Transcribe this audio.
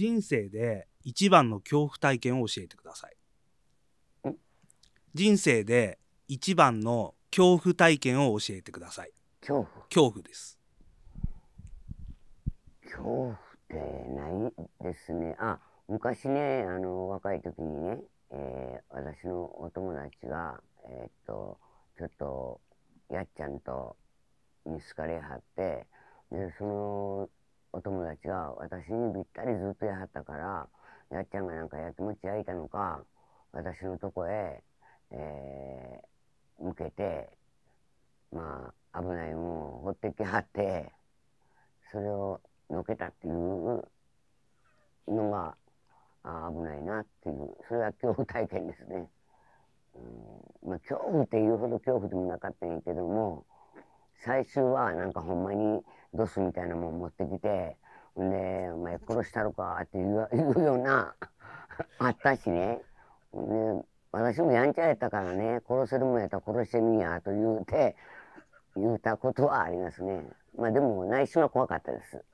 人生で一番の恐怖体験を教えてください人生で一番の恐怖体験を教えてください恐怖恐怖です恐怖ってないですねあ昔ねあの若い時にね、えー、私のお友達がえー、っとちょっとやっちゃんと見つかりはってでそのお友達が私にぴったりずっとややっちゃんがなんかやきもち焼いたのか、私のとこへ、えー、向けて、まあ、危ないもんを掘ってきはって、それをのけたっていうのが、あ危ないなっていう、それは恐怖体験ですね。うん、まあ、恐怖っていうほど恐怖でもなかったんやけども、最終はなんかほんまにドスみたいなもん持ってきて、で、お前殺したのかって言うような、あったしね。で、私もやんちゃやったからね、殺せるもんやったら殺してみや、と言うて、言うたことはありますね。まあでも内心は怖かったです。